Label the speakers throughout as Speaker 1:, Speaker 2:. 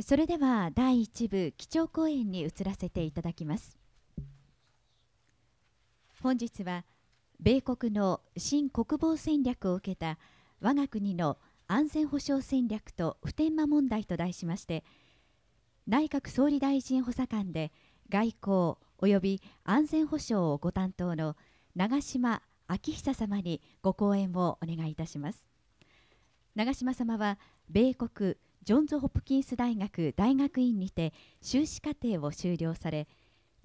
Speaker 1: それでは第1部基調講演に移らせていただきます本日は米国の新国防戦略を受けた我が国の安全保障戦略と普天間問題と題しまして内閣総理大臣補佐官で外交及び安全保障をご担当の長島昭久様にご講演をお願いいたします長島様は米国ジョンズ・ホプキンス大学大学院にて修士課程を修了され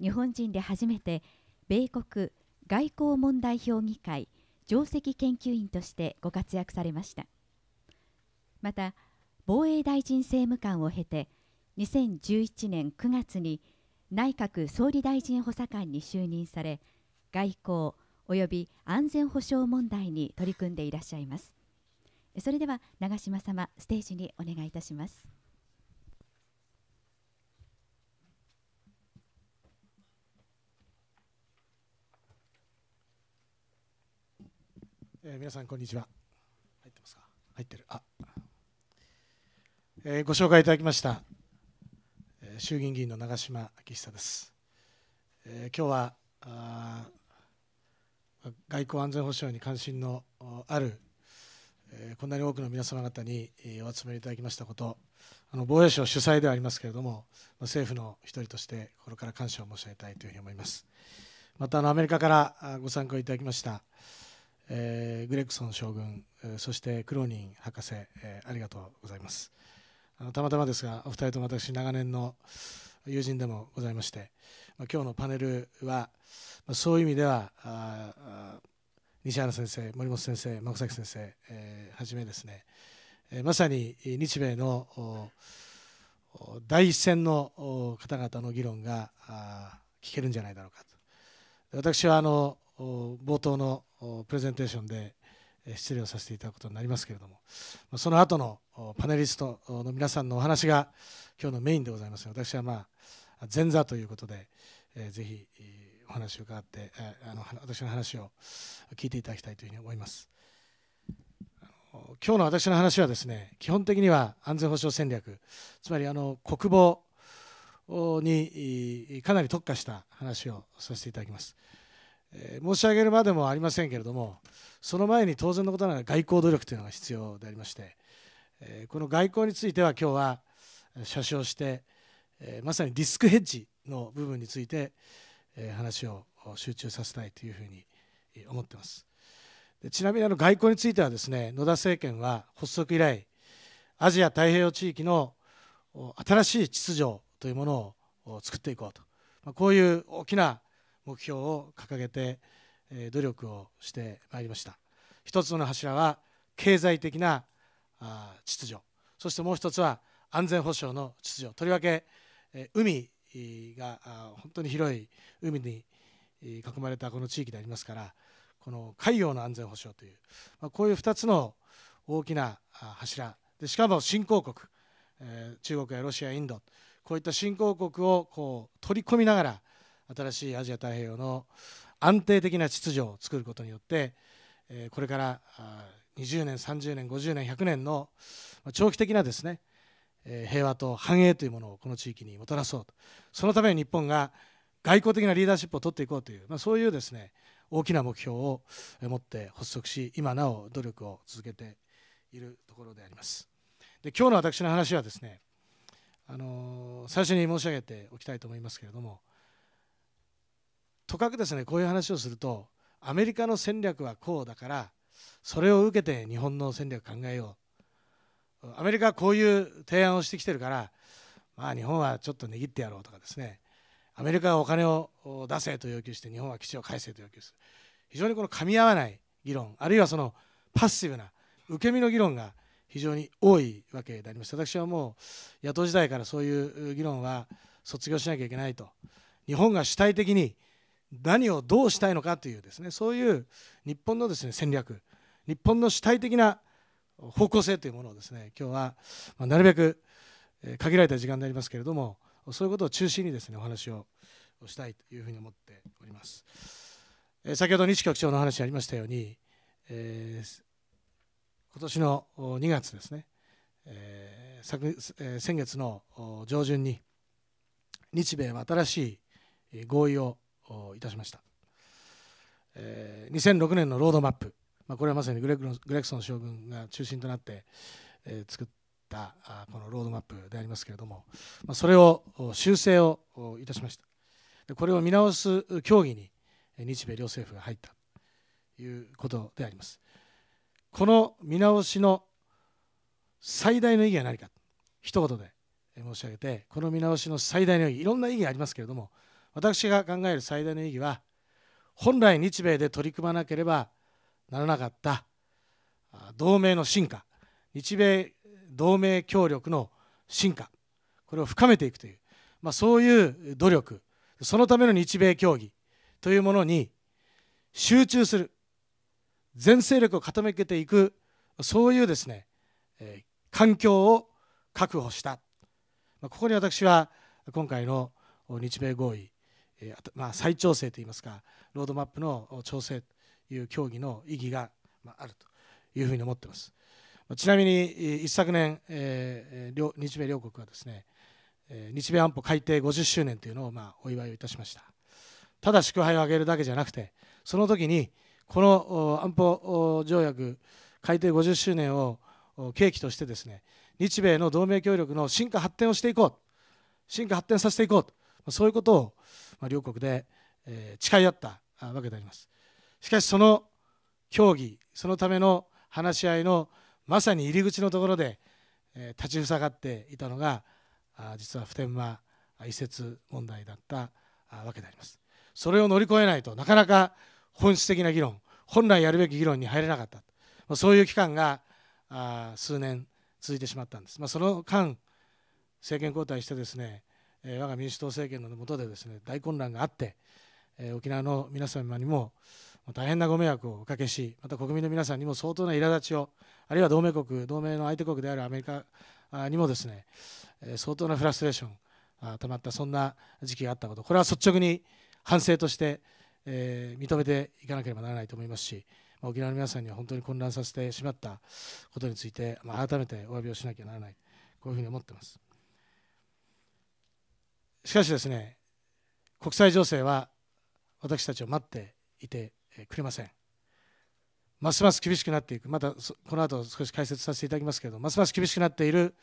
Speaker 1: 日本人で初めて米国外交問題評議会上席研究員としてご活躍されましたまた防衛大臣政務官を経て2011年9月に内閣総理大臣補佐官に就任され外交及び安全保障問題に取り組んでいらっしゃいますそれでは長嶋様ステージにお願いいたします。
Speaker 2: えー、皆さんこんにちは。入ってますか。入ってる。あ、えー、ご紹介いただきました、え衆議院議員の長嶋昭久です。えー、今日はあ外交安全保障に関心のあるこんなに多くの皆様方にお集まりいただきましたこと、あの防衛省主催ではありますけれども、政府の一人として心から感謝を申し上げたいというふうに思います。またアメリカからご参加いただきました、えー、グレクソン将軍、そしてクローニン博士、えー、ありがとうございます。あのたまたまですが、お二人とも私、長年の友人でもございまして、まあ、今日のパネルは、まあ、そういう意味では、あ西原先生、森本先生、孫崎先生、えー、はじめですね、えー、まさに日米の第一線の方々の議論が聞けるんじゃないだろうかと。私はあの冒頭のプレゼンテーションで失礼をさせていただくことになりますけれども、その後のパネリストの皆さんのお話が今日のメインでございます私は、まあ、前座ということで、えー、ぜひ、お話を伺って、えあの私の話を聞いていただきたいというふうに思います。今日の私の話はですね基本的には安全保障戦略つまりあの国防にかなり特化した話をさせていただきます、え申し上げるまでもありませんけれどもその前に当然のことながら外交努力というのが必要でありまして、えこの外交については今日は車掌して、えまさにリスクヘッジの部分について、話を集中させたいというふうに思っていますちなみにあの外交についてはですね野田政権は発足以来アジア太平洋地域の新しい秩序というものを作っていこうとこういう大きな目標を掲げて努力をしてまいりました一つの柱は経済的な秩序そしてもう一つは安全保障の秩序とりわけ海が本当に広い海に囲まれたこの地域でありますからこの海洋の安全保障という、まあ、こういう2つの大きな柱でしかも新興国、え中国やロシアインドこういった新興国をこう取り込みながら新しいアジア太平洋の安定的な秩序を作ることによって、えこれから20年30年50年100年の長期的なですね平和と繁栄というものをこの地域にもたらそうとそのために日本が外交的なリーダーシップを取っていこうという、まあ、そういうですね大きな目標を持って発足し今なお努力を続けているところでありますで今日の私の話はですねあのー、最初に申し上げておきたいと思いますけれどもとかくですねこういう話をするとアメリカの戦略はこうだからそれを受けて日本の戦略を考えようアメリカはこういう提案をしてきてるからまあ日本はちょっと握ってやろうとかですねアメリカはお金を出せと要求して日本は基地を返せと要求する非常にこの噛み合わない議論あるいはそのパッシブな受け身の議論が非常に多いわけであります私はもう野党時代からそういう議論は卒業しなきゃいけないと日本が主体的に何をどうしたいのかというですねそういう日本のですね戦略日本の主体的な方向性というものをですね今日はなるべく限られた時間になりますけれどもそういうことを中心にですねお話をしたいというふうに思っております。先ほど西局長の話ありましたように、えー、今年の2月ですね、えー、先月の上旬に日米は新しい合意をいたしました。2006年のロードマップまあ、これはまさにグレググレクソン将軍が中心となって、えー、作ったあこのロードマップでありますけれども、まあ、それを修正をいたしましたでこれを見直す協議に日米両政府が入ったということでありますこの見直しの最大の意義は何か一言で申し上げてこの見直しの最大の意義いろんな意義がありますけれども私が考える最大の意義は本来日米で取り組まなければならなかった同盟の進化日米同盟協力の進化これを深めていくという、まあ、そういう努力そのための日米協議というものに集中する全勢力を傾けていくそういうですね、え環境を確保した、まここに私は今回の日米合意、えまあ、再調整といいますかロードマップの調整いう競技の意義があるというふうに思っています。ちなみに一昨年、えー、日米両国はですね日米安保改定50周年というのをまあお祝いをいたしましたただ祝杯を挙げるだけじゃなくてその時にこの安保条約改定50周年を契機としてですね日米の同盟協力の進化発展をしていこう進化発展させていこうとそういうことを両国で誓い合ったわけでありますしかしその協議そのための話し合いのまさに入り口のところで立ちふさがっていたのが実は普天間移設問題だったわけでありますそれを乗り越えないとなかなか本質的な議論本来やるべき議論に入れなかったそういう期間が数年続いてしまったんです、まあ、その間政権交代してですね我が民主党政権の下でですね大混乱があって沖縄の皆様にも大変なご迷惑をおかけし、また国民の皆さんにも相当な苛立ちを、あるいは同盟国、同盟の相手国であるアメリカにもですね、相当なフラストレーション、たまったそんな時期があったこと、これは率直に反省として、え認めていかなければならないと思いますし、ま沖縄の皆さんには本当に混乱させてしまったことについて、ま改めてお詫びをしなきゃならない、こういうふうに思ってます。しかしですね、国際情勢は私たちを待っていてくれませんますます厳しくなっていくまたこの後少し解説させていただきますけれどますます厳しくなっている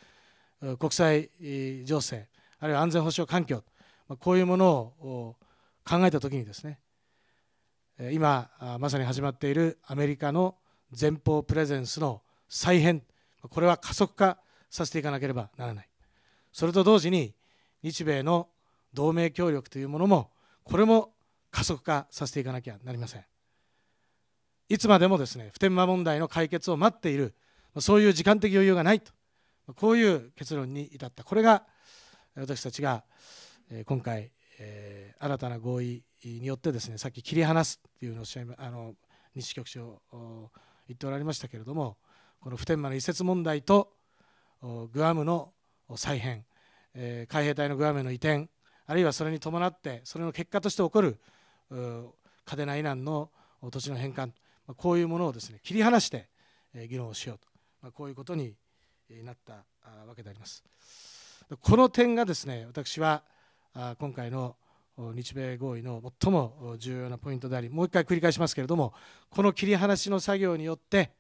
Speaker 2: 国際情勢あるいは安全保障環境こういうものを考えた時にですね今まさに始まっているアメリカの前方プレゼンスの再編これは加速化させていかなければならないそれと同時に日米の同盟協力というものもこれも加速化させていかなきゃなりませんいつまでもですね普天間問題の解決を待っているそういう時間的余裕がないとこういう結論に至ったこれが私たちが今回新たな合意によってですねさっき切り離すというのをあの西局長言っておられましたけれどもこの普天間の移設問題とグアムの再編海兵隊のグアムへの移転あるいはそれに伴ってそれの結果として起こる嘉手納以南の土地の返還まこういうものをですね切り離して議論をしようと、まこういうことになったわけであります。この点がですね私は今回の日米合意の最も重要なポイントでありもう一回繰り返しますけれどもこの切り離しの作業によって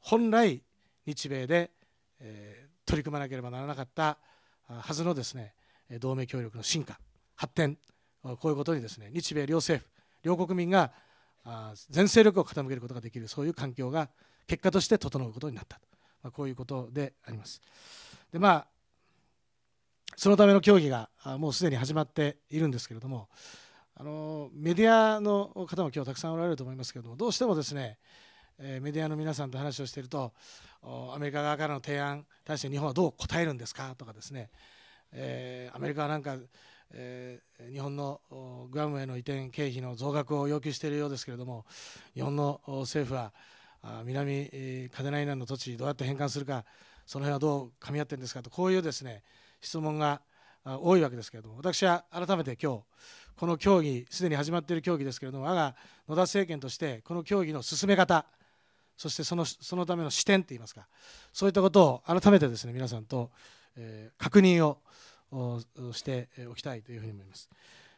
Speaker 2: 本来日米で取り組まなければならなかったはずのですね同盟協力の進化発展こういうことにですね日米両政府両国民が全勢力を傾けることができるそういう環境が結果として整うことになったと、まあ、こういうことであります。でまあそのための協議がもうすでに始まっているんですけれどもあのメディアの方も今日たくさんおられると思いますけれどもどうしてもですねメディアの皆さんと話をしているとアメリカ側からの提案に対して日本はどう答えるんですかとかですね、えー、アメリカはなんかえー、日本のグアムへの移転経費の増額を要求しているようですけれども、日本の政府は南カデナ以南の土地、どうやって返還するか、その辺はどうかみ合ってるんですかと、こういうですね質問が多いわけですけれども、私は改めて今日この協議、すでに始まっている協議ですけれども、我が野田政権として、この協議の進め方、そしてそのそのための視点といいますか、そういったことを改めてですね皆さんと、えー、確認をしておきたいというふうに思います。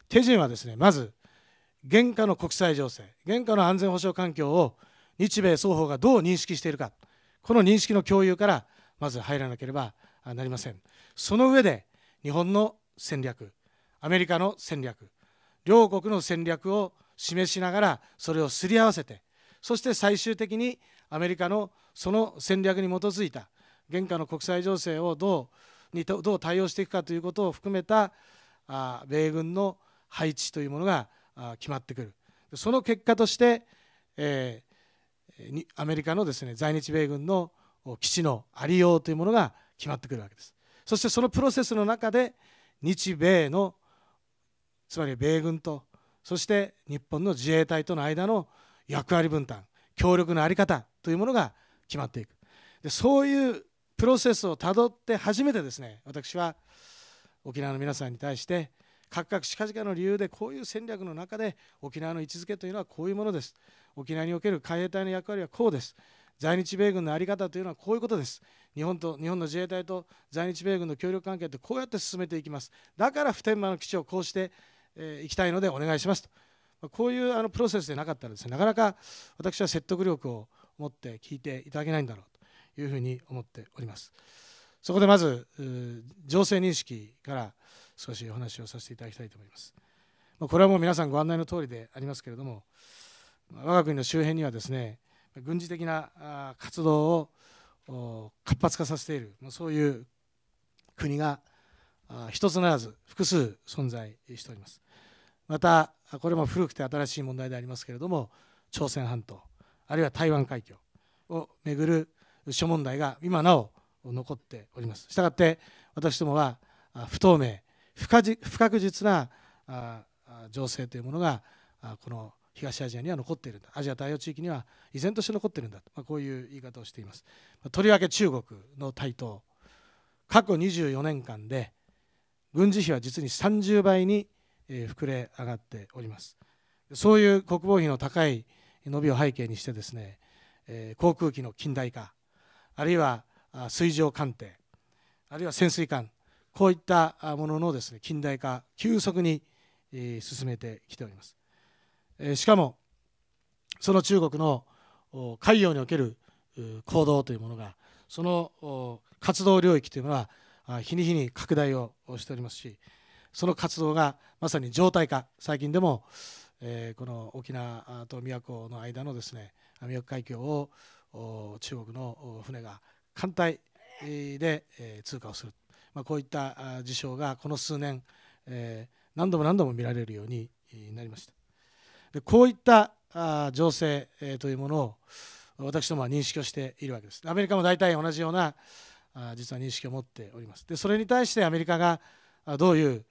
Speaker 2: 手順はですねまず現下の国際情勢現下の安全保障環境を日米双方がどう認識しているかこの認識の共有からまず入らなければなりませんその上で日本の戦略アメリカの戦略両国の戦略を示しながらそれをすり合わせてそして最終的にアメリカのその戦略に基づいた現下の国際情勢をどうにどう対応していくかということを含めたあ米軍の配置というものが決まってくるその結果として、えー、アメリカのです、ね、在日米軍の基地のありようというものが決まってくるわけですそしてそのプロセスの中で日米のつまり米軍とそして日本の自衛隊との間の役割分担協力の在り方というものが決まっていくでそういうプロセスをたどって初めてですね私は沖縄の皆さんに対して各々カクしかじかの理由でこういう戦略の中で沖縄の位置づけというのはこういうものです沖縄における海兵隊の役割はこうです在日米軍の在り方というのはこういうことです日本と日本の自衛隊と在日米軍の協力関係ってこうやって進めていきますだから普天間の基地をこうしてい、えー、きたいのでお願いしますとこういうあのプロセスでなかったらですねなかなか私は説得力を持って聞いていただけないんだろういうふうに思っておりますそこでまず情勢認識から少しお話をさせていただきたいと思いますこれはもう皆さんご案内の通りでありますけれども我が国の周辺にはですね軍事的な活動を活発化させているそういう国が一つならず複数存在しておりますまたこれも古くて新しい問題でありますけれども朝鮮半島あるいは台湾海峡をめぐる諸問題が今なお残っております。したがって私どもは不透明不確実な情勢というものがこの東アジアには残っているんだアジア太陽地域には依然として残っているんだと、こういう言い方をしています。とりわけ中国の台頭過去24年間で軍事費は実に30倍に膨れ上がっております。そういう国防費の高い伸びを背景にしてですね、航空機の近代化あるいは水上艦艇あるいは潜水艦こういったもののですね近代化急速に進めてきておりますしかもその中国の海洋における行動というものがその活動領域というのは日に日に拡大をしておりますしその活動がまさに常態化最近でもこの沖縄と宮古の間のですね宮古海峡を中国の船が艦隊で通過をする、まあ、こういった事象がこの数年、え何度も何度も見られるようになりました。でこういった情勢というものを私どもは認識をしているわけです。アメリカも大体同じような実は認識を持っております。でそれに対してアメリカがどういう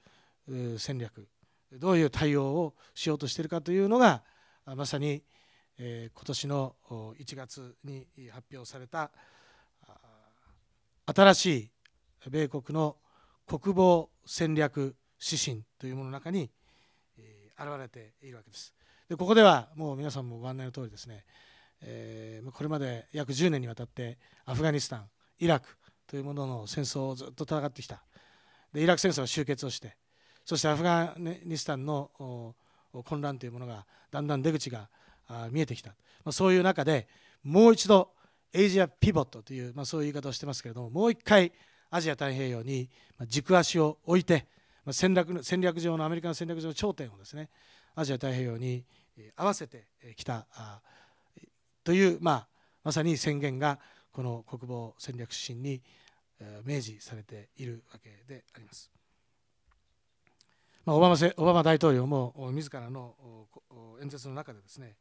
Speaker 2: 戦略どういう対応をしようとしているかというのがまさにえー、今年の1月に発表された新しい米国の国防戦略指針というものの中に、えー、現れているわけです。でここではもう皆さんもご案内の通りですね、えー、これまで約10年にわたってアフガニスタンイラクというものの戦争をずっと戦ってきたでイラク戦争が終結をしてそしてアフガニスタンの混乱というものがだんだん出口が見えてきた、まあ、そういう中でもう一度エイジアピボットという、まあ、そういう言い方をしてますけれどももう一回アジア太平洋に軸足を置いて戦略戦略上のアメリカの戦略上の頂点をですねアジア太平洋に合わせてきたという、まあ、まさに宣言がこの国防戦略指針に明示されているわけであります。まあ、オバマオバマ大統領も自らの演説の中でですね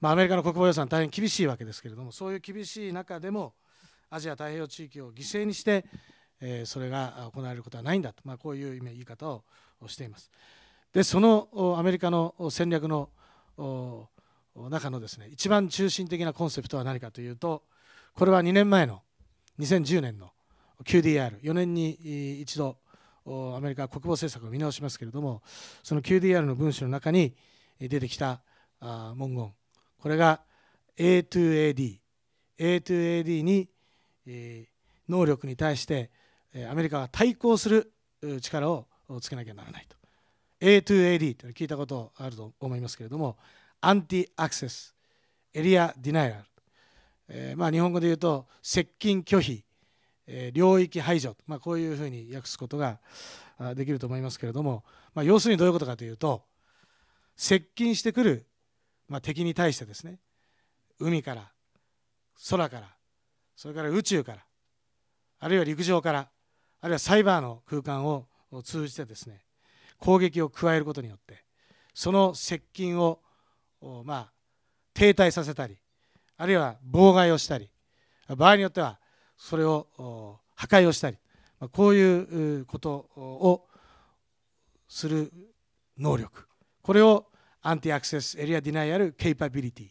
Speaker 2: まあ、アメリカの国防予算大変厳しいわけですけれどもそういう厳しい中でもアジア太平洋地域を犠牲にして、えー、それが行われることはないんだと、まあ、こういう言い方をしています。でそのアメリカの戦略の中のですね一番中心的なコンセプトは何かというとこれは2年前の2010年の QDR4 年に一度アメリカは国防政策を見直しますけれどもその QDR の文書の中に出てきた文言これが A2AD A2AD に、えー、能力に対して、えー、アメリカが対抗する力をつけなきゃならないと A2AD と聞いたことあると思いますけれどもアンティアクセスエリアディナイラル、えー、まあ、日本語で言うと接近拒否、え領域排除、まあ、こういうふうに訳すことができると思いますけれども、まあ、要するにどういうことかというと接近してくるまあ、敵に対してですね海から空からそれから宇宙からあるいは陸上からあるいはサイバーの空間を通じてですね攻撃を加えることによってその接近をまあ停滞させたりあるいは妨害をしたり場合によってはそれを破壊をしたりこういうことをする能力これをアンティアクセスエリアディナイアルケイパビリティ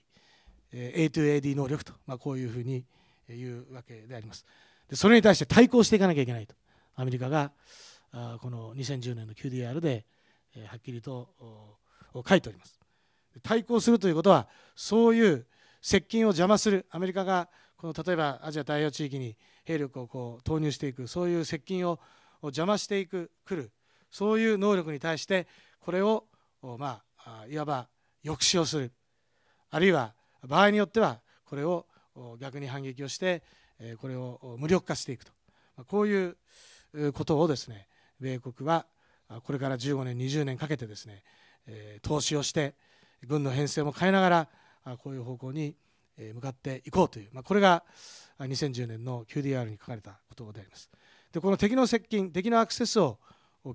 Speaker 2: A2AD 能力と、まあ、こういうふうに言うわけでありますでそれに対して対抗していかなきゃいけないとアメリカがあこの2010年の QDR で、えー、はっきりと書いております対抗するということはそういう接近を邪魔するアメリカがこの例えばアジア太平洋地域に兵力をこう投入していくそういう接近を邪魔していくくるそういう能力に対してこれをまあいわば抑止をするあるいは場合によってはこれを逆に反撃をしてこれを無力化していくとこういうことをですね米国はこれから15年20年かけてですね投資をして軍の編成も変えながらこういう方向に向かっていこうという、まあ、これが2010年の QDR に書かれたことであります。でこの敵の接近敵のアクセスを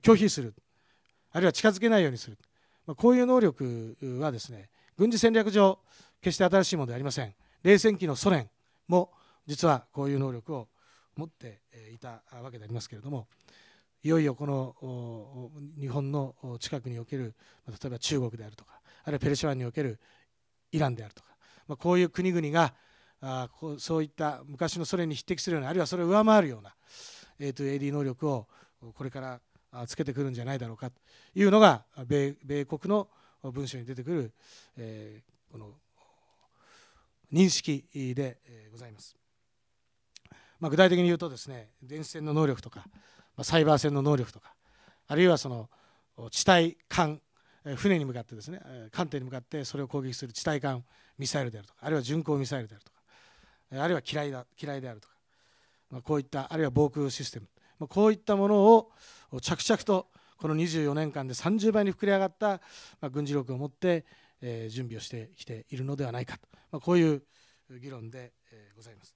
Speaker 2: 拒否するあるいは近づけないようにするまあ、こういう能力はですね軍事戦略上決して新しいものではありません冷戦期のソ連も実はこういう能力を持っていたわけでありますけれどもいよいよこの日本の近くにおける例えば中国であるとかあるいはペルシャ湾におけるイランであるとか、まあ、こういう国々があこうそういった昔のソ連に匹敵するようなあるいはそれを上回るような、えー、と AD 能力をこれからつけてくるんじゃないだろうかというのが米米国の文書に出てくる、えー、この認識でございます。まあ、具体的に言うとですね電子戦の能力とか、まあ、サイバー戦の能力とかあるいはその地対艦船に向かってですね艦艇に向かってそれを攻撃する地対艦ミサイルであるとかあるいは巡航ミサイルであるとかあるいは嫌いだ機雷であるとか、まあ、こういったあるいは防空システムこういったものを着々とこの24年間で30倍に膨れ上がった軍事力を持って準備をしてきているのではないかとこういう議論でございます。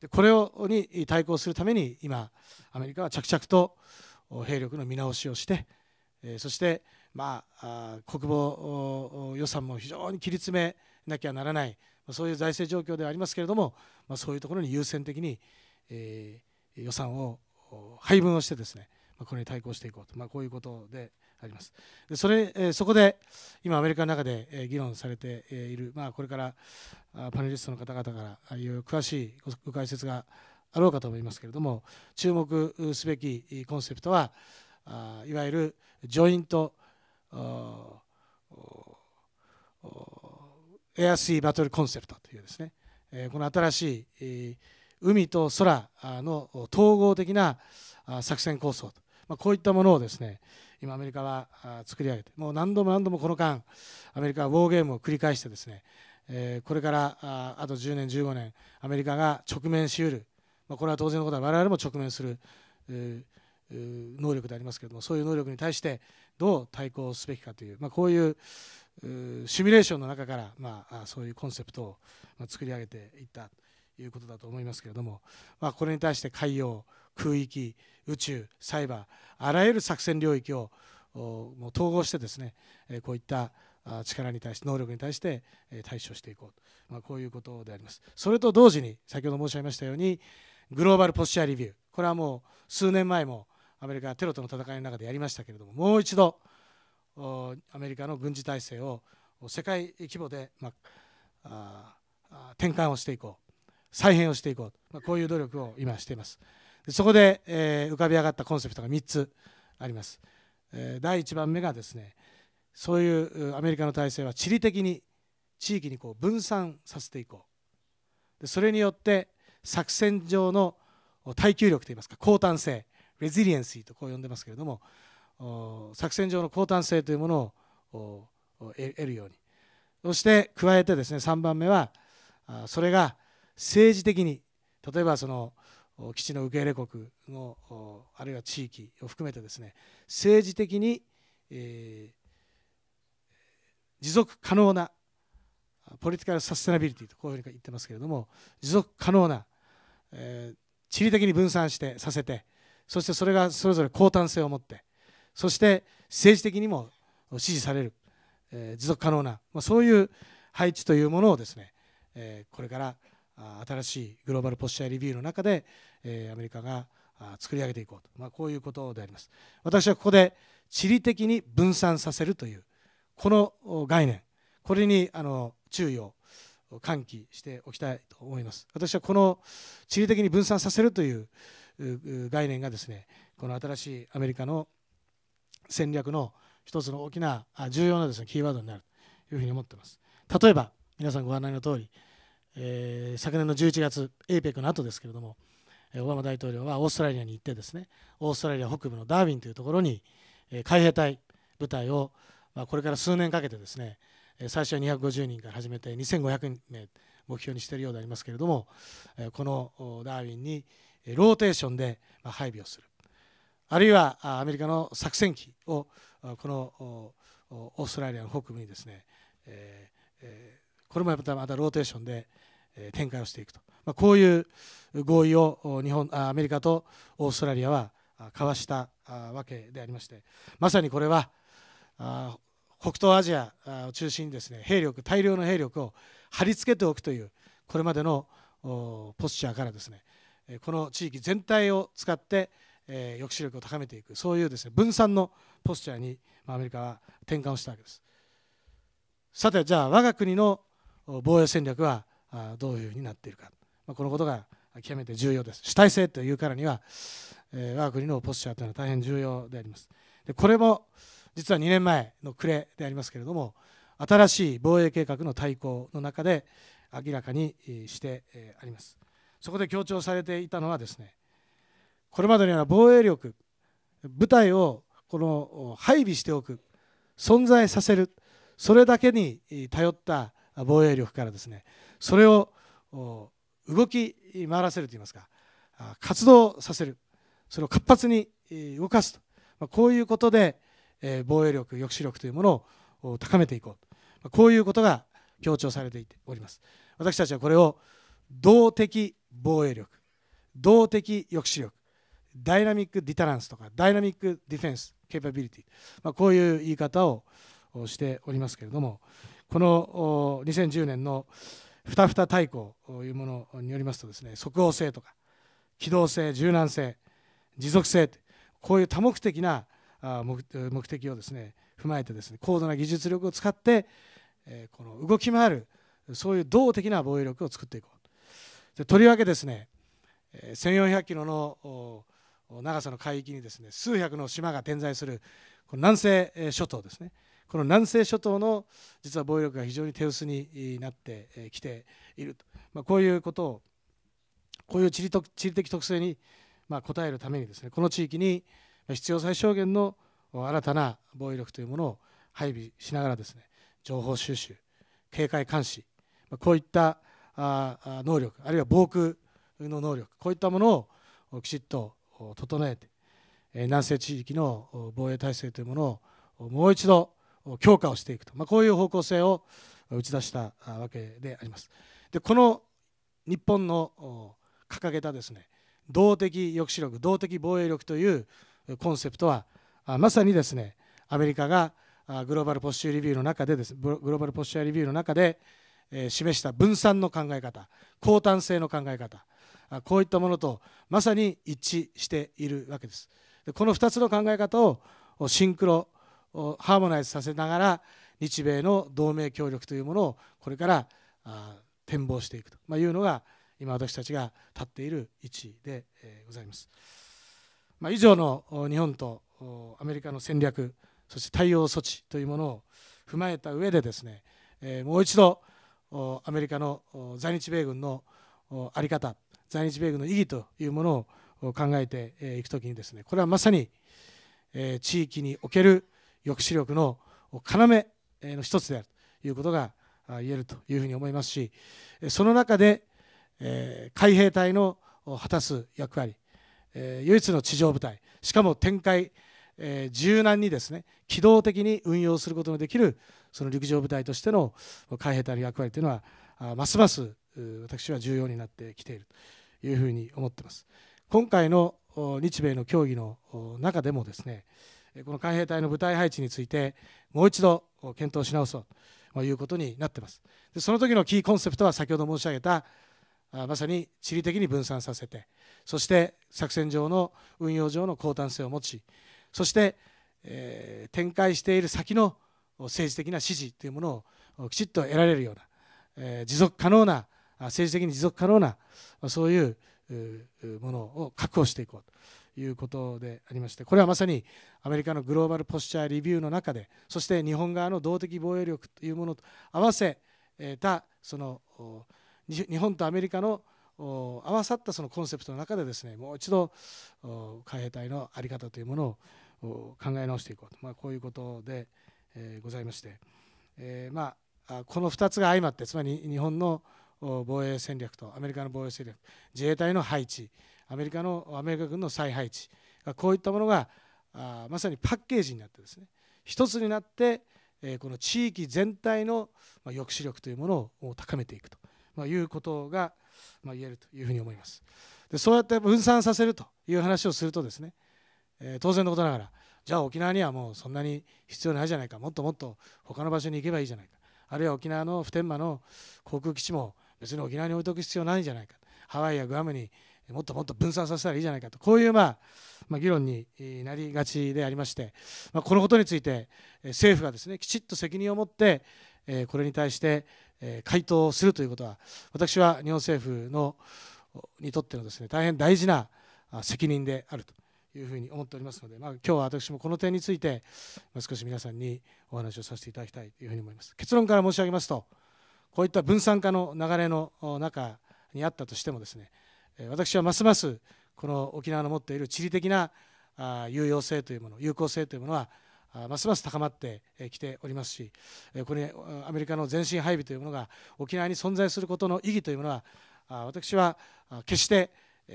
Speaker 2: でこれをに対抗するために今アメリカは着々と兵力の見直しをしてそしてまあ国防予算も非常に切り詰めなきゃならないそういう財政状況ではありますけれどもそういうところに優先的に予算を配分をしてですね、まこれに対抗していこうと、まあ、こういうことであります。でそれ、えそこで今アメリカの中で、え議論されている、まあ、これからパネリストの方々からいい詳しいご解説があろうかと思いますけれども注目すべきコンセプトはいわゆるジョイントエアシーバトルコンセプトというですね、えこの新しい、海と空の統合的な作戦構想と、まあ、こういったものをですね今アメリカは作り上げてもう何度も何度もこの間アメリカはウォーゲームを繰り返してですね、えこれからあと10年15年アメリカが直面しうる、まこれは当然のことは我々も直面する、能力でありますけれどもそういう能力に対してどう対抗すべきかという、まこういうシミュレーションの中から、まそういうコンセプトを作り上げていった。いうことだと思いますけれども、まあ、これに対して海洋空域宇宙サイバーあらゆる作戦領域をもう統合してですねこういった力に対して能力に対して対処していこうまあ、こういうことでありますそれと同時に先ほど申し上げましたようにグローバルポスチャーレビューこれはもう数年前もアメリカテロとの戦いの中でやりましたけれどももう一度アメリカの軍事体制を世界規模で、まあ、転換をしていこう再編をしていこうと、まあ、こういう努力を今していますそこで、えー、浮かび上がったコンセプトが3つあります、えー、第1番目がですねそういうアメリカの体制は地理的に地域にこう分散させていこうでそれによって作戦上の耐久力といいますか高炭性レジリエンシーとこう呼んでますけれども作戦上の高炭性というものを得るようにそして加えてですね3番目はそれが政治的に例えばその基地の受け入れ国のあるいは地域を含めてですね政治的に、えー、持続可能なポリティカルサステナビリティとこういうふうに言ってますけれども持続可能な、えー、地理的に分散してさせてそしてそれがそれぞれ高端性を持ってそして政治的にも支持される、えー、持続可能な、まあ、そういう配置というものをですね、えー、これから新しいグローバルポスチャーレビューの中で、えアメリカが作り上げていこうと、まあ、こういうことであります私はここで地理的に分散させるというこの概念これにあの注意を喚起しておきたいと思います私はこの地理的に分散させるという概念がですねこの新しいアメリカの戦略の一つの大きな重要なですねキーワードになるというふうに思っています例えば皆さんご案内の通りえー、昨年の11月 APEC の後ですけれどもオバマ大統領はオーストラリアに行ってですねオーストラリア北部のダーウィンというところに、えー、海兵隊部隊を、まあ、これから数年かけてですね最初は250人から始めて2500名目標にしているようでありますけれどもこのダーウィンにローテーションで配備をするあるいはアメリカの作戦機をこのオーストラリアの北部にですね、これもまたまたローテーションで展開をしていくと、まあ、こういう合意を日本アメリカとオーストラリアは交わしたわけでありましてまさにこれは北東アジアを中心にですね兵力大量の兵力を貼り付けておくというこれまでのポスチャーからですねこの地域全体を使って抑止力を高めていくそういうですね分散のポスチャーにアメリカは転換をしたわけですさてじゃあ我が国の防衛戦略はどういうふうになっているか、まあ、このことが極めて重要です。主体性というからには、えー、我が国のポスチャーというのは大変重要であります。でこれも実は2年前の暮れでありますけれども新しい防衛計画の対抗の中で明らかにしてあります。そこで強調されていたのはですねこれまでには防衛力部隊をこの配備しておく存在させるそれだけに頼った防衛力からですねそれを動き回らせるといいますか活動させるそれを活発に動かすと、こういうことで防衛力抑止力というものを高めていこうと、こういうことが強調されております私たちはこれを動的防衛力動的抑止力ダイナミック・ディタランスとかダイナミック・ディフェンス・ケーパビリティ、まあ、こういう言い方をしておりますけれどもこの2010年のふたふた太鼓というものによりますとですね即応性とか機動性柔軟性持続性こういう多目的な目的をですね踏まえてですね高度な技術力を使って、えこの動き回るそういう動的な防衛力を作っていこうでとりわけですね1400キロの長さの海域にですね数百の島が点在するこの南西諸島ですねこの南西諸島の実は防衛力が非常に手薄になってきていると、まあ、こういうことをこういう地理地理的特性にま応えるためにですねこの地域に必要最小限の新たな防衛力というものを配備しながらですね情報収集警戒監視こういった能力あるいは防空の能力こういったものをきちっと整えて南西地域の防衛体制というものをもう一度強化をしていくと、まあ、こういう方向性を打ち出したわけであります。でこの日本の掲げたですね動的抑止力動的防衛力というコンセプトはまさにですねアメリカがグローバル・ポッシュリビューの中でですグローバル・ポッシュリビューの中で、え示した分散の考え方高端性の考え方こういったものとまさに一致しているわけですでこの2つの考え方をシンクロハーモナイズさせながら日米の同盟協力というものをこれから展望していくというのが今私たちが立っている位置でございます。以上の日本とアメリカの戦略そして対応措置というものを踏まえた上でですねもう一度アメリカの在日米軍の在り方在日米軍の意義というものを考えていくときにですねこれはまさに地域における抑止力の要の一つであるということが言えるというふうに思いますしその中で、海兵隊の果たす役割、唯一の地上部隊しかも展開、柔軟にですね機動的に運用することのできるその陸上部隊としての海兵隊の役割というのはますます私は重要になってきているというふうに思っています。今回の日米の協議の中でもですねこの海兵隊の部隊配置についてもう一度検討し直そうということになっていますでその時のキーコンセプトは先ほど申し上げたまさに地理的に分散させてそして作戦上の運用上の高端性を持ちそして、えー、展開している先の政治的な支持というものをきちっと得られるような、えー、持続可能な政治的に持続可能なそういうものを確保していこうと。いうことでありましてこれはまさにアメリカのグローバル・ポスチャー・リビューの中でそして日本側の動的防衛力というものと合わせたその日本とアメリカの合わさったそのコンセプトの中でですねもう一度海兵隊の在り方というものを考え直していこうと、まあ、こういうことで、えございまして、えまあ、この2つが相まってつまり日本の防衛戦略とアメリカの防衛戦略自衛隊の配置アメリカのアメリカ軍の再配置こういったものがあまさにパッケージになってですね一つになって、えこの地域全体の抑止力というものを高めていくということが、ま言えるというふうに思います。でそうやって分散させるという話をするとですね、え当然のことながらじゃあ沖縄にはもうそんなに必要ないじゃないかもっともっと他の場所に行けばいいじゃないかあるいは沖縄の普天間の航空基地も別に沖縄に置いておく必要ないんじゃないかハワイやグアムにもっともっと分散させたらいいじゃないかとこういう、まあ、まあ議論になりがちでありまして、まあ、このことについて政府がですねきちっと責任を持ってこれに対して回答するということは私は日本政府のにとってのですね大変大事な責任であるというふうに思っておりますので、まあ、今日は私もこの点について少し皆さんにお話をさせていただきたいというふうに思います。結論から申し上げますとこういった分散化の流れの中にあったとしてもですね私はますますこの沖縄の持っている地理的な有用性というもの有効性というものはますます高まってきておりますしこれアメリカの前身配備というものが沖縄に存在することの意義というものは私は決して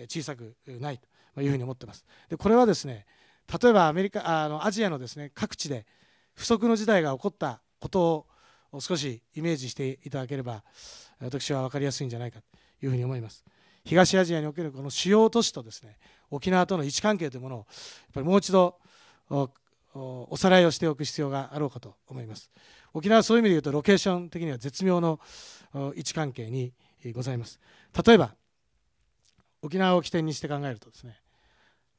Speaker 2: 小さくないというふうに思っていますでこれはですね例えばアメリカあのアジアのですね各地で不測の事態が起こったことを少しイメージしていただければ私は分かりやすいんじゃないかというふうに思います。東アジアにおけるこの主要都市とですね沖縄との位置関係というものをやっぱりもう一度おさらいをしておく必要があろうかと思います沖縄はそういう意味で言うとロケーション的には絶妙の位置関係にございます例えば沖縄を起点にして考えるとですね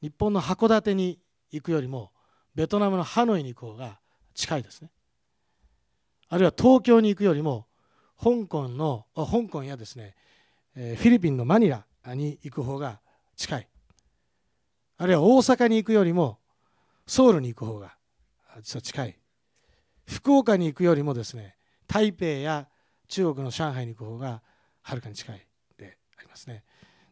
Speaker 2: 日本の函館に行くよりもベトナムのハノイに行く方が近いですねあるいは東京に行くよりも香港の香港やですねフィリピンのマニラに行く方が近いあるいは大阪に行くよりもソウルに行く方が実は近い福岡に行くよりもですね台北や中国の上海に行く方がはるかに近いでありますね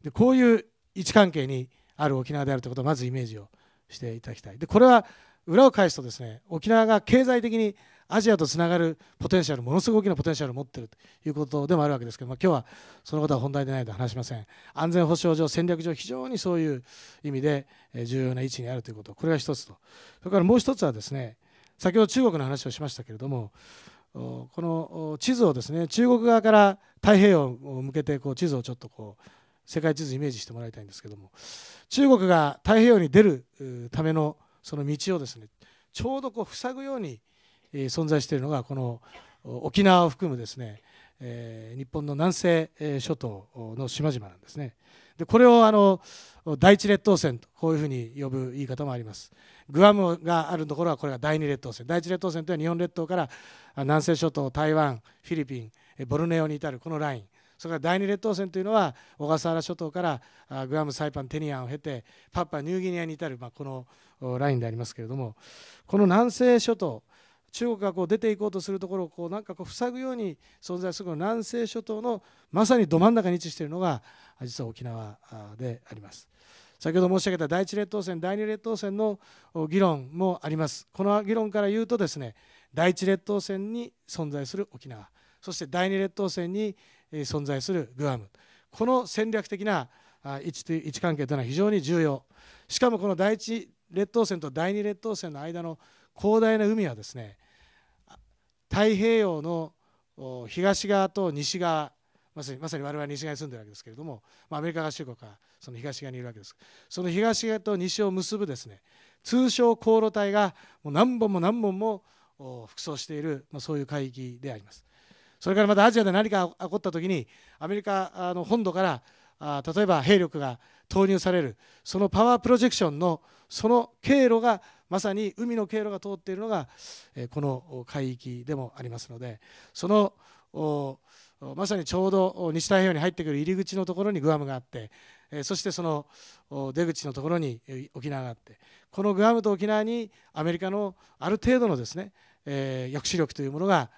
Speaker 2: でこういう位置関係にある沖縄であるということをまずイメージをしていただきたいでこれは裏を返すとですね沖縄が経済的にアジアとつながるポテンシャルものすごく大きなポテンシャルを持っているということでもあるわけですけど、まあ、今日はそのことは本題でないと話しません安全保障上戦略上非常にそういう意味で重要な位置にあるということこれが一つとそれからもう一つはですね先ほど中国の話をしましたけれどもこの地図をですね中国側から太平洋を向けてこう地図をちょっとこう世界地図イメージしてもらいたいんですけども中国が太平洋に出るためのその道をですねちょうどこう塞ぐように存在しているのがこの沖縄を含むですね日本の南西諸島の島々なんですね。でこれをあの第一列島線とこういうふうに呼ぶ言い方もあります。グアムがあるところはこれが第二列島線第一列島線というのは日本列島から南西諸島台湾フィリピンボルネオに至るこのラインそれから第二列島線というのは小笠原諸島からグアムサイパンテニアンを経てパッパニューギニアに至る、まあ、このラインでありますけれどもこの南西諸島中国がこう出ていこうとするところをこうなんかこう塞ぐように存在する南西諸島のまさにど真ん中に位置しているのが実は沖縄であります。先ほど申し上げた第1列島線、第2列島線の議論もあります。この議論から言うとですね、第1列島線に存在する沖縄、そして第2列島線に存在するグアム、この戦略的な位置という位置関係というのは非常に重要。しかもこの第1列島線と第2列島線の間の広大な海はですね、太平洋の東側と西側まさにまさに我々は西側に住んでるわけですけれども、まあ、アメリカ合衆国はその東側にいるわけですその東側と西を結ぶですね通称航路帯がもう何本も何本も服装している、まあ、そういう海域でありますそれからまたアジアで何か起こった時にアメリカの本土から例えば兵力が投入されるそのパワープロジェクションのその経路がまさに海の経路が通っているのがこの海域でもありますのでそのまさにちょうど西太平洋に入ってくる入り口のところにグアムがあってそしてその出口のところに沖縄があってこのグアムと沖縄にアメリカのある程度のですね、え抑止力というものが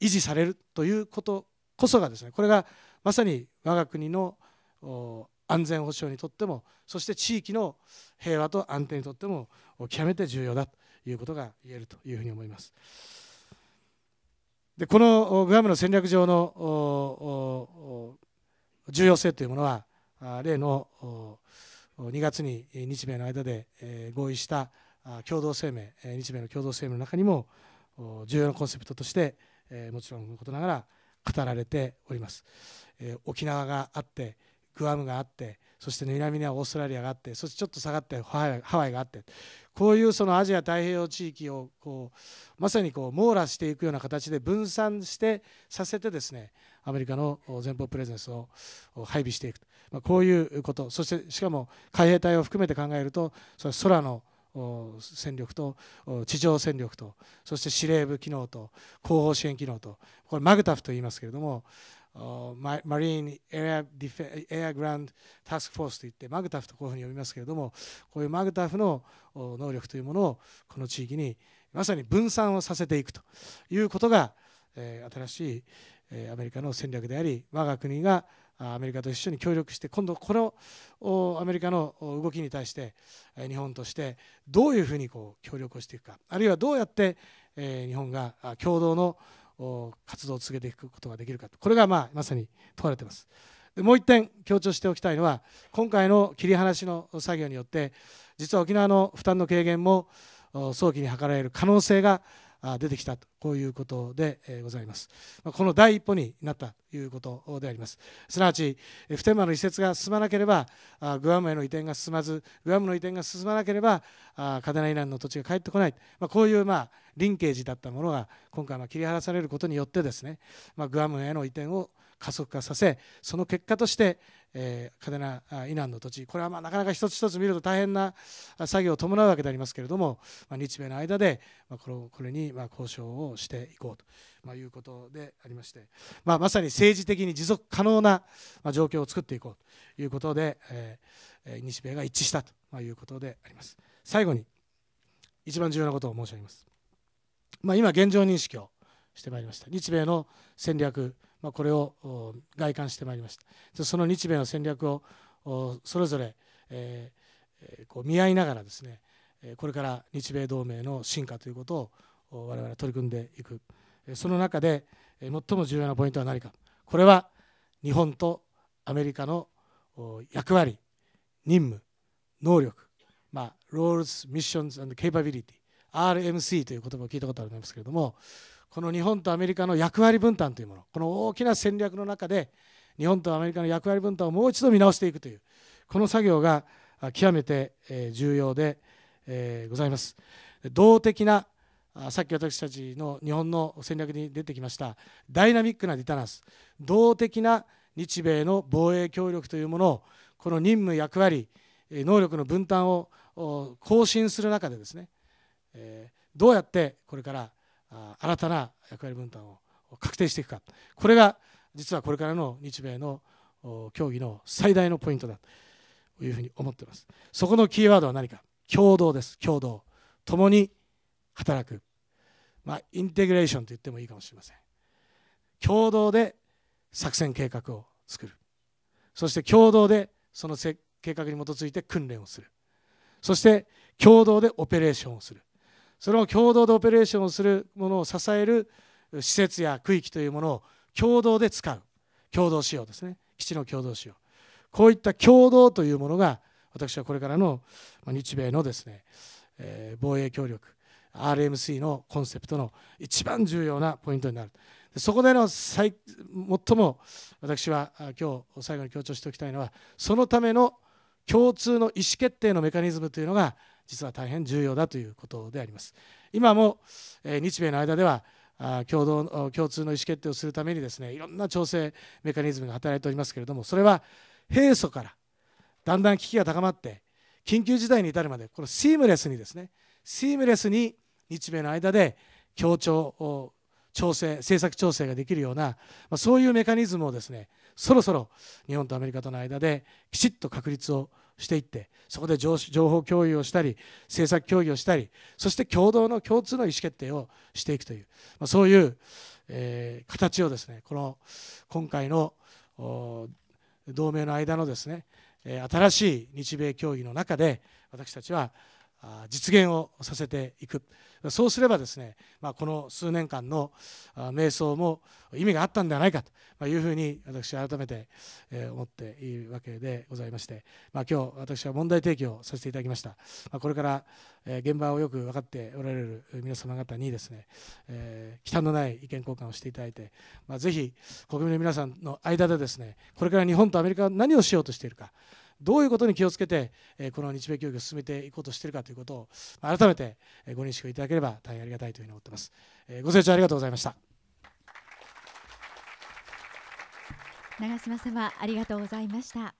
Speaker 2: 維持されるということこそがですねこれがまさに我が国の安全保障にとってもそして地域の平和と安定にとっても極めて重要だということが言えるというふうに思います。でこのグアムの戦略上の重要性というものは例の2月に日米の間で合意した共同声明日米の共同声明の中にも重要なコンセプトとしてもちろんのことながら語られております。沖縄があってグアムがあってそして南にはオーストラリアがあってそしてちょっと下がってハワイがあってこういうそのアジア太平洋地域をこうまさにこう網羅していくような形で分散してさせてですねアメリカの前方プレゼンスを配備していく、まあ、こういうことそしてしかも海兵隊を含めて考えるとそれ空の戦力と地上戦力とそして司令部機能と後方支援機能とこれマグタフと言いますけれどもマリーンエアディフェエアグランドタスクフォースといってマグタフとこういうふうに呼びますけれどもこういうマグタフの能力というものをこの地域にまさに分散をさせていくということが、え新しい、えアメリカの戦略であり我が国がアメリカと一緒に協力して今度このアメリカの動きに対して日本としてどういうふうにこう協力をしていくかあるいはどうやって日本が共同の活動を続けていくことができるかとこれが、まあ、まさに問われていますでもう1点強調しておきたいのは今回の切り離しの作業によって実は沖縄の負担の軽減も早期に図られる可能性が出てきたとこういうことでございますこの第一歩になったということでありますすなわち普天間の移設が進まなければグアムへの移転が進まずグアムの移転が進まなければ嘉手納イランの土地が返ってこない、まこういうまあリンケージだったものが今回は切り離されることによってですね、まグアムへの移転を加速化させその結果としてえー、カデナ・イナンの土地これはまあなかなか一つ一つ見ると大変な作業を伴うわけでありますけれども、まあ、日米の間で、まあ、これこれにまあ交渉をしていこうと、まあ、いうことでありまして、まあ、まさに政治的に持続可能な状況を作っていこうということで、えー、日米が一致したということであります。最後に一番重要なことを申し上げます。まあ、今現状認識をしてまいりました日米の戦略まあ、これを外観してまいりましたその日米の戦略をそれぞれ、えー、こう見合いながらですねこれから日米同盟の進化ということを我々取り組んでいくその中で最も重要なポイントは何かこれは日本とアメリカの役割任務能力まあ Roles, Missions and Capability RMC という言葉を聞いたことあるいますけれどもこの日本とアメリカの役割分担というものこの大きな戦略の中で日本とアメリカの役割分担をもう一度見直していくというこの作業が極めて重要でございます。動的なさっき私たちの日本の戦略に出てきましたダイナミックなリターナンス動的な日米の防衛協力というものをこの任務役割能力の分担を更新する中でですねどうやってこれから新たな役割分担を確定していくかこれが実はこれからの日米の協議の最大のポイントだというふうに思っていますそこのキーワードは何か共同です共同共に働くまあインテグレーションと言ってもいいかもしれません共同で作戦計画を作るそして共同でその計画に基づいて訓練をするそして共同でオペレーションをするその共同でオペレーションをするものを支える施設や区域というものを共同で使う共同使用ですね基地の共同使用こういった共同というものが私はこれからの日米のですね、防衛協力 RMC のコンセプトの一番重要なポイントになるそこでの最最も私は今日最後に強調しておきたいのはそのための共通の意思決定のメカニズムというのが実は大変重要だということであります。今も日米の間では共同共通の意思決定をするためにですねいろんな調整メカニズムが働いておりますけれどもそれは平素からだんだん危機が高まって緊急事態に至るまでこのシームレスにですねシームレスに日米の間で協調調整政策調整ができるような、まそういうメカニズムをですねそろそろ日本とアメリカとの間できちっと確立をしていってそこで情報共有をしたり政策協議をしたりそして共同の共通の意思決定をしていくという、まあ、そういう、えー、形をですねこの今回の同盟の間のですね新しい日米協議の中で私たちは実現をさせていくそうすればですね、まあ、この数年間の瞑想も意味があったんではないかというふうに私は改めて思っているわけでございまして、まあ、今日私は問題提起をさせていただきました、まこれから現場をよく分かっておられる皆様方にですね、えー、忌憚のない意見交換をしていただいて、まあ、ぜひ国民の皆さんの間でですねこれから日本とアメリカは何をしようとしているかどういうことに気をつけて、えこの日米協議を進めていこうとしているかということを、改めてご認識をいただければ大変ありがたいというふうに思っています、えご清聴ありがとうございました
Speaker 1: 長嶋様ありがとうございました